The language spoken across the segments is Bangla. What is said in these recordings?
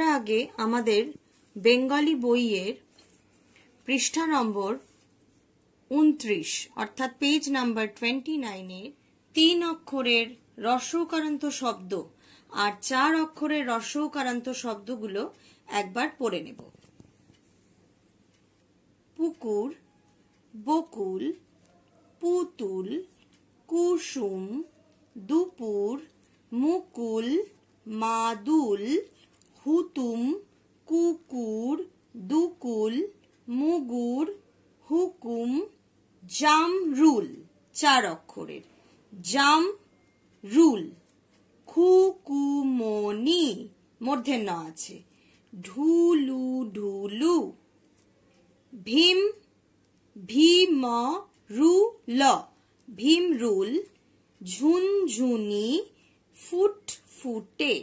আমরা আগে আমাদের বেঙ্গলি বইয়ের পৃষ্ঠা নম্বর উনত্রিশ অর্থাৎ পেজ নাম্বার টোয়েন্টি নাইনের তিন অক্ষরের রস্যকারান্ত শব্দ আর চার অক্ষরের রস্যকারান্ত শব্দগুলো একবার পড়ে নেব পুকুর বকুল পুতুল কুসুম জাম রুল চার অক্ষরের জাম রুল মনি মধ্যে ন আছে ঢুলু ঢুলু ভীম ভীম রু ল ভীম রুল ঝুনঝুনি ফুট ফুটে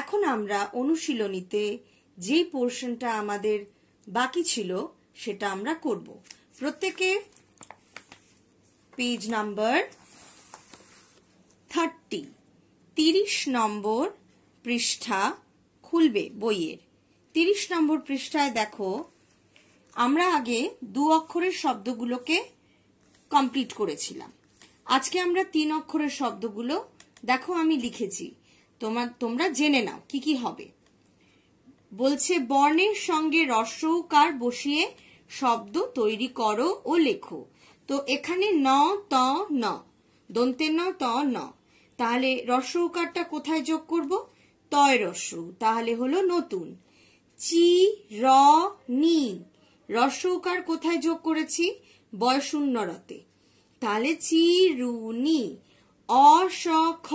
এখন আমরা অনুশীলনীতে যে পোর্শনটা আমাদের বাকি ছিল সেটা আমরা করব প্রত্যেকে পেজ নাম্বার থার্টি তিরিশ নম্বর পৃষ্ঠা খুলবে বইয়ের তিরিশ নম্বর পৃষ্ঠায় দেখো আমরা আগে দু অক্ষরের শব্দগুলোকে কমপ্লিট করেছিলাম আজকে আমরা তিন অক্ষরের শব্দগুলো দেখো আমি লিখেছি তোমার তোমরা জেনে নাও কি কি হবে বলছে বর্ণের সঙ্গে রস্যকার বসিয়ে শব্দ তৈরি করো ও লেখো তো এখানে ন ত ন দন্তে ন ত ন তাহলে উকারটা কোথায় যোগ করব তয় রস্য তাহলে হলো নতুন চি র নি উকার কোথায় যোগ করেছি বয়শূন্য রতে তাহলে চি রু নি অস খ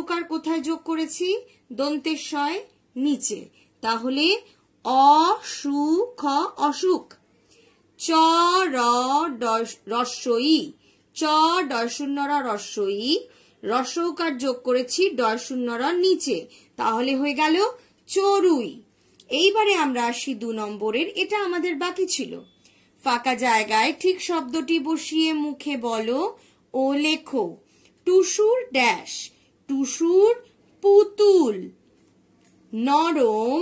উকার কোথায় যোগ করেছি দন্তের নিচে তাহলে অসুখ অসুখ চ র রস্যই চ র রস্যই রস্যকার যোগ করেছি ডয়শূন্যরা নিচে তাহলে হয়ে গেল চরুই এইবারে আমরা আসি দু নম্বরের এটা আমাদের বাকি ছিল ফাঁকা জায়গায় ঠিক শব্দটি বসিয়ে মুখে বলো ও লেখো টুসুর ড্যাশ টুসুর পুতুল নরম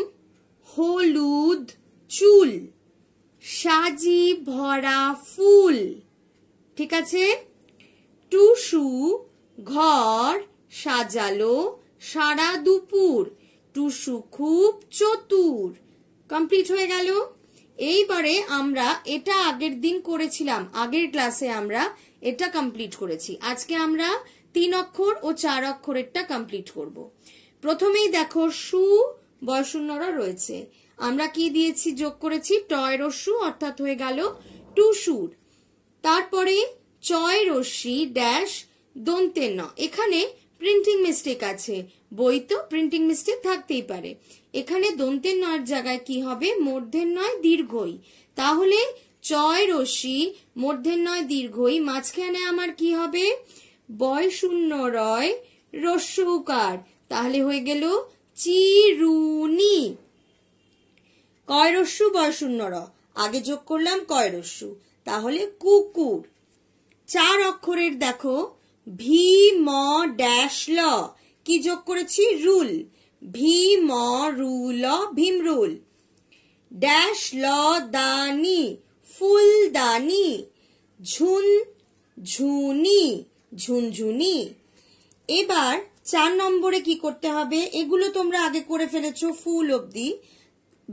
হলুদ চুল সাজি ভরা ফুল ঠিক আছে টুসু ঘর সাজালো সারা দুপুর টুসু খুব চতুর কমপ্লিট হয়ে গেল এইবারে আমরা এটা আগের দিন করেছিলাম আগের ক্লাসে আমরা এটা কমপ্লিট করেছি আজকে আমরা তিন অক্ষর ও চার অক্ষরেরটা কমপ্লিট করব প্রথমেই দেখো সু বয়শূন্যরা রয়েছে আমরা কি দিয়েছি যোগ করেছি টয় রস্যু অর্থাৎ হয়ে গেল টু সুর তারপরে চয় রশ্মি ড্যাশ দন্তের ন এখানে প্রিন্টিং মিস্টেক আছে বই তো প্রিন্টিং মিস্টেক থাকতেই পারে এখানে দন্তের নয়ের জায়গায় কি হবে মধ্যের নয় দীর্ঘই তাহলে চয় রশ্মি মধ্যের নয় দীর্ঘই মাঝখানে আমার কি হবে বয় শূন্য রয় উকার তাহলে হয়ে গেল চিরুনি কয়রস্যু রস্যু বয় শূন্য র আগে যোগ করলাম কয়রস্যু তাহলে কুকুর চার অক্ষরের দেখো ভি ম ড্যাশ ল কি যোগ করেছি রুল ভি ম রুল ভীমরুল ড্যাশ ল দানি ফুলদানি ঝুন ঝুনি ঝুনঝুনি এবার চার নম্বরে কি করতে হবে এগুলো তোমরা আগে করে ফেলেছো ফুল অবধি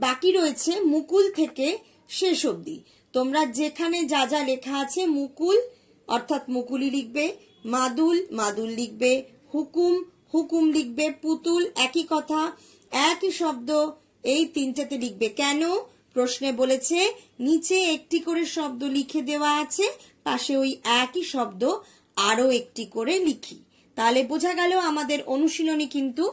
বাকি রয়েছে মুকুল থেকে শেষ অবধি তোমরা যেখানে যা যা লেখা আছে মুকুল অর্থাৎ মুকুলি লিখবে মাদুল মাদুল লিখবে হুকুম হুকুম লিখবে পুতুল একই কথা একই শব্দ এই তিনটাতে লিখবে কেন প্রশ্নে বলেছে নিচে একটি করে শব্দ লিখে দেওয়া আছে পাশে ওই একই শব্দ আরও একটি করে লিখি তাহলে বোঝা গেল আমাদের অনুশীলনী কিন্তু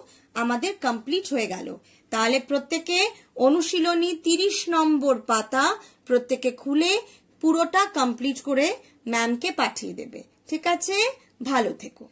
আমাদের কমপ্লিট হয়ে গেল তাহলে প্রত্যেকে অনুশীলনী তিরিশ নম্বর পাতা প্রত্যেকে খুলে পুরোটা কমপ্লিট করে ম্যামকে পাঠিয়ে দেবে ঠিক আছে ভালো থেকো